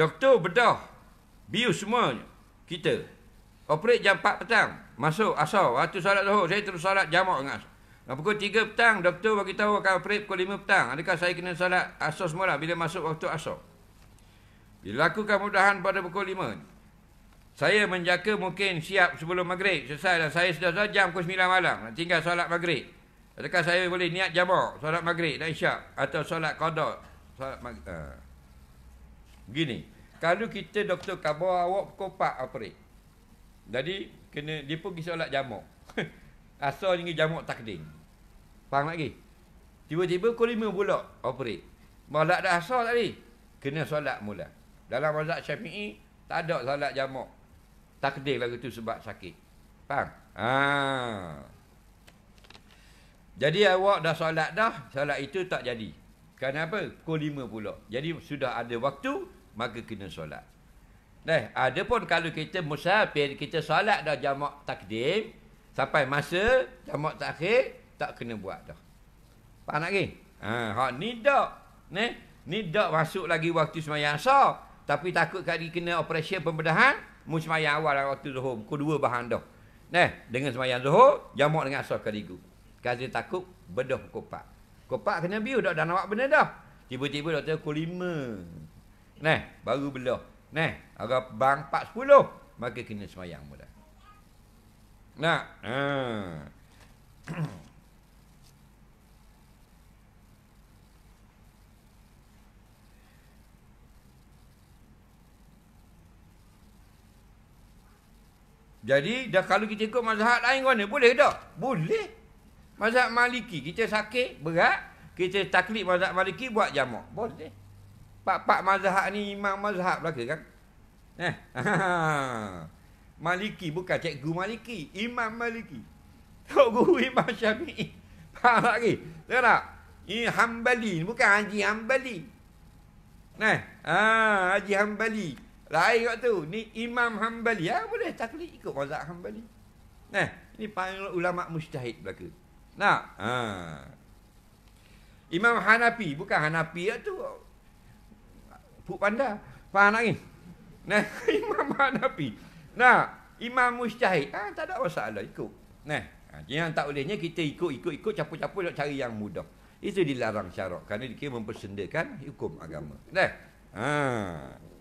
Doktor bedah Bius semua Kita Operate jam 4 petang Masuk asal Waktu salat zuhur Saya terus salat jamak dengan asal dan pukul 3 petang Doktor beritahu tahu akan operate pukul 5 petang Adakah saya kena salat asal semula Bila masuk waktu asal Dilakukan mudahan pada pukul 5 saya menjaga mungkin siap sebelum maghrib selesai dan saya sudah sudah jam pukul 9 malam tinggal solat maghrib. Adakah saya boleh niat jamak solat maghrib dan isyak atau solat qada solat maghrib. Uh. Eh. Gini, kalau kita doktor kabar awak kopak operate. Jadi kena dia pun pergi solat jamak. Asal ni jamak takding, Faham lagi? Tiba-tiba kau lima pula operate. Malak dah asal tadi. Kena solat mula. Dalam mazhab Syafi'i tak ada solat jamak. takding lagi tu sebab sakit. Faham? Ha. Jadi awak dah solat dah, solat itu tak jadi. Kenapa? Pukul lima pula. Jadi sudah ada waktu, maka kena solat. Nah, ada pun kalau kita musafir, kita solat dah jamak takdim, sampai masa jamak takhir, tak kena buat dah. Faham nak ke? Ha, ha, ni dah. Ni, ni dah masuk lagi waktu semayang asal. Tapi takut kali kena operasi pembedahan, musmayang awal lah waktu zuhur. Kau dua bahan dah. Nah, dengan semayang zuhur, jamak dengan asal kali itu. Kali takut, bedah kopak. Kopak kena biu dah, dah nak buat benda dah. Tiba-tiba doktor, kau lima. Nah, baru belah. Nah, agak bang 410 maka kena semayang mula. Nah, ha. Jadi dah kalau kita ikut mazhab lain mana boleh tak? Boleh. Mazhab Maliki kita sakit berat, kita taklid mazhab Maliki buat jamak. Boleh. Pak-pak mazhab ni imam mazhab belaka kan? Eh. Maliki bukan cikgu Maliki, imam Maliki. Tok guru Imam Syafi'i. Pak lagi. Tengok tak? Ini Hambali, bukan Haji Hambali. Nah, eh, ah ha, Haji Hambali. Lain kat tu. Ni Imam Hambali. Ah ya, boleh taklid ikut mazhab Hambali. Nah, eh, ini panggil ulama mujtahid belaka. Nah, ha. ah. Imam Hanafi bukan Hanafi lah tu. Food Panda. Faham tak Nah, Imam Hanafi. Nah, Imam Mujtahid. Ah, ha, tak ada masalah ikut. Nah, ah, yang tak bolehnya kita ikut ikut ikut capu-capu nak cari yang mudah. Itu dilarang syarak kerana dia mempersendakan hukum agama. Nah. Ha.